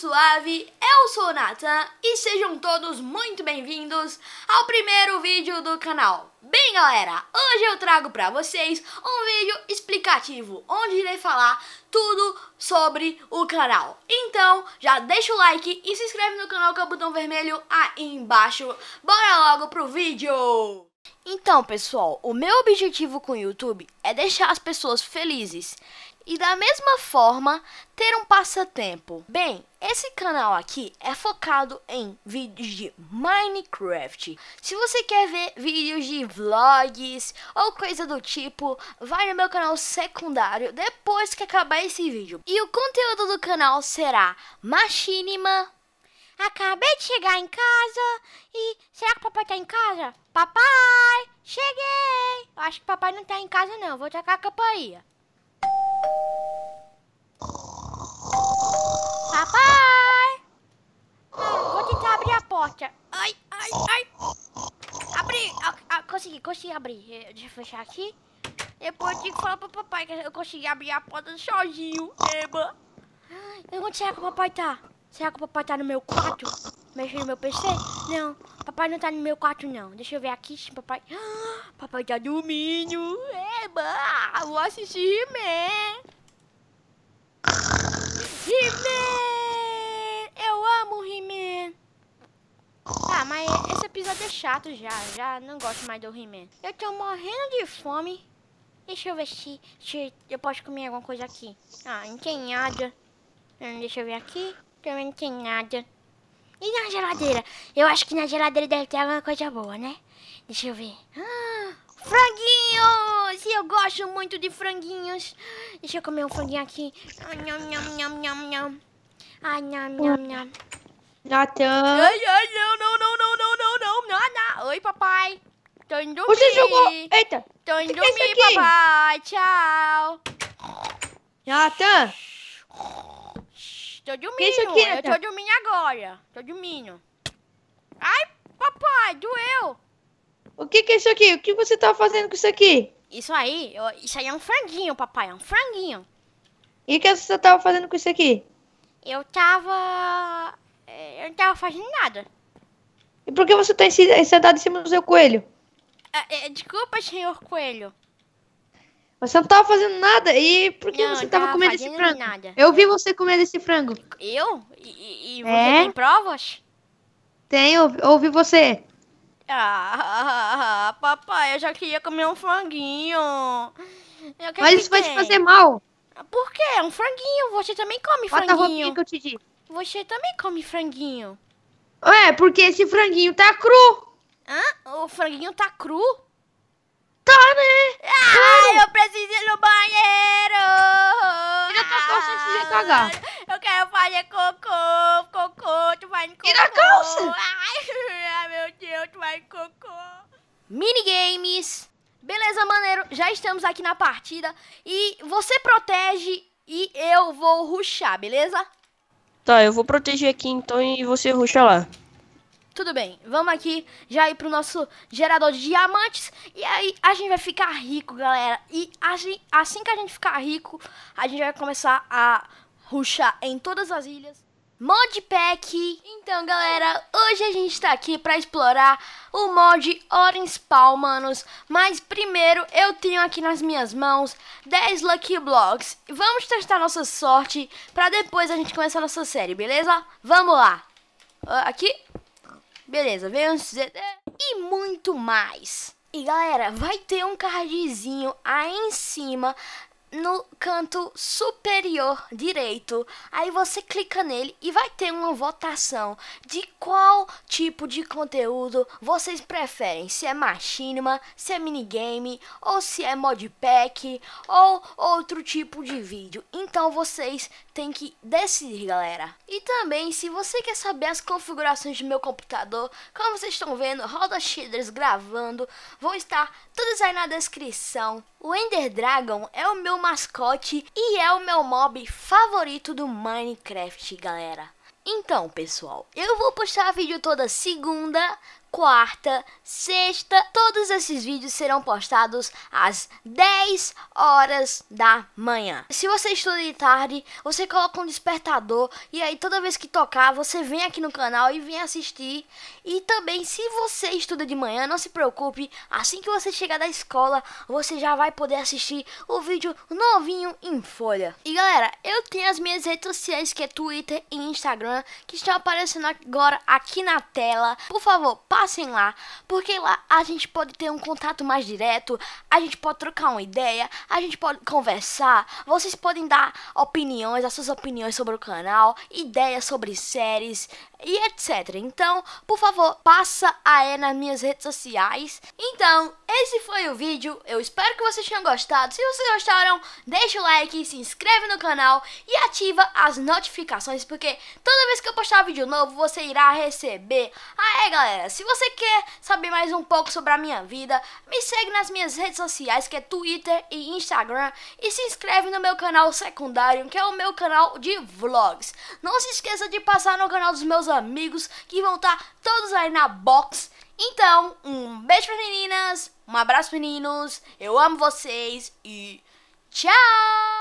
Suave, eu sou o Nathan e sejam todos muito bem-vindos ao primeiro vídeo do canal. Bem galera, hoje eu trago para vocês um vídeo explicativo, onde irei falar tudo sobre o canal. Então, já deixa o like e se inscreve no canal com o botão vermelho aí embaixo. Bora logo pro vídeo! Então pessoal, o meu objetivo com o YouTube é deixar as pessoas felizes. E da mesma forma, ter um passatempo. Bem, esse canal aqui é focado em vídeos de Minecraft. Se você quer ver vídeos de vlogs ou coisa do tipo, vai no meu canal secundário depois que acabar esse vídeo. E o conteúdo do canal será Machinima. Acabei de chegar em casa e... Será que o papai tá em casa? Papai, cheguei! acho que papai não tá em casa não, vou tocar a campainha. Papai! Vou tentar abrir a porta. Ai, ai, ai. Abri. Ah, ah, consegui, consegui abrir. Eh, deixa eu fechar aqui. Depois eu tenho que falar pro papai que eu consegui abrir a porta sozinho. Eba. Onde será que o papai tá? Será que o papai tá no meu quarto? mexer no meu PC? Não, papai não tá no meu quarto, não. Deixa eu ver aqui, papai... Ah, papai tá dormindo. Eba, vou assistir He-Man. He eu amo He-Man. Ah, mas esse episódio é chato já. Já não gosto mais do He-Man. Eu tô morrendo de fome. Deixa eu ver se, se eu posso comer alguma coisa aqui. Ah, não tem nada. Hum, deixa eu ver aqui. Também não tem nada. E na geladeira? Eu acho que na geladeira deve ter alguma coisa boa, né? Deixa eu ver. Ah, franguinhos! Eu gosto muito de franguinhos. Deixa eu comer um franguinho aqui. Ai, nham, nham, nham, nham, nham. Ai, nham, nham, nham. Nathan. Ai, ai, não, não, não, não, não, não, não, nada. Oi, papai. Tô indo dormir. Você jogou... Eita. Tô indo é dormir, papai. Tchau. Nathan. Tô dormindo. Eu tô minho agora. Tô minho Ai, papai, doeu. O que, que é isso aqui? O que você tá fazendo com isso aqui? Isso aí, eu, isso aí é um franguinho, papai, é um franguinho. E o que você tava fazendo com isso aqui? Eu tava... Eh, eu não tava fazendo nada. E por que você tá sentado em cima do seu coelho? É, é, desculpa, senhor coelho. Você não tava fazendo nada. E por que não, você tava, tava comendo esse frango? Nada. Eu vi você comendo esse frango. Eu? E, e você é? tem provas? Tenho, ouvi você. Ah, papai, eu já queria comer um franguinho. É, Mas isso tem. vai te fazer mal. Ah, por quê? um franguinho. Você também come Bota franguinho. A que eu te digo. Você também come franguinho. É, porque esse franguinho tá cru. Hã? O franguinho tá cru? Tá, né? ah. eu de ah, cagar. Eu quero fazer cocô, cocô, tu vai em cocô. Tira a calça! Ai, meu Deus, tu vai em cocô. Minigames. Beleza, maneiro, já estamos aqui na partida. E você protege e eu vou ruxar, beleza? Tá, eu vou proteger aqui então e você ruxa lá. Tudo bem, vamos aqui já ir pro nosso gerador de diamantes. E aí a gente vai ficar rico, galera. E gente, assim que a gente ficar rico, a gente vai começar a ruxar em todas as ilhas. Mod Pack! Então, galera, hoje a gente tá aqui pra explorar o mod Orange Spawn, manos. Mas primeiro eu tenho aqui nas minhas mãos 10 Lucky Blocks. Vamos testar nossa sorte pra depois a gente começar a nossa série, beleza? Vamos lá! Aqui, beleza, veio um CD e muito mais. E galera, vai ter um cardzinho aí em cima no canto superior direito. Aí você clica nele e vai ter uma votação de qual tipo de conteúdo vocês preferem. Se é machinima, se é minigame, ou se é modpack, ou outro tipo de vídeo. Então vocês têm que decidir, galera. E também, se você quer saber as configurações do meu computador, como vocês estão vendo, roda shaders gravando, vão estar todas aí na descrição. O Ender Dragon é o meu mascote e é o meu mob favorito do Minecraft, galera. Então, pessoal, eu vou postar vídeo toda segunda, quarta, sexta, todos esses vídeos serão postados às 10 horas da manhã. Se você estuda de tarde, você coloca um despertador e aí toda vez que tocar, você vem aqui no canal e vem assistir. E também se você estuda de manhã, não se preocupe, assim que você chegar da escola, você já vai poder assistir o vídeo novinho em folha. E galera, eu tenho as minhas redes sociais que é Twitter e Instagram que estão aparecendo agora aqui na tela. Por favor, passem lá, porque lá a gente pode ter um contato mais direto, a gente pode trocar uma ideia, a gente pode conversar, vocês podem dar opiniões, as suas opiniões sobre o canal, ideias sobre séries e etc. Então, por favor, passa aí nas minhas redes sociais. Então, esse foi o vídeo. Eu espero que vocês tenham gostado. Se vocês gostaram, deixa o like, se inscreve no canal e ativa as notificações, porque toda vez que eu postar vídeo novo, você irá receber. Aí, galera, se você quer saber mais um pouco sobre a minha vida, me segue nas minhas redes sociais, que é Twitter e Instagram, e se inscreve no meu canal secundário, que é o meu canal de vlogs. Não se esqueça de passar no canal dos meus amigos, que vão estar tá todos aí na box. Então, um beijo para meninas, um abraço meninos, eu amo vocês e tchau!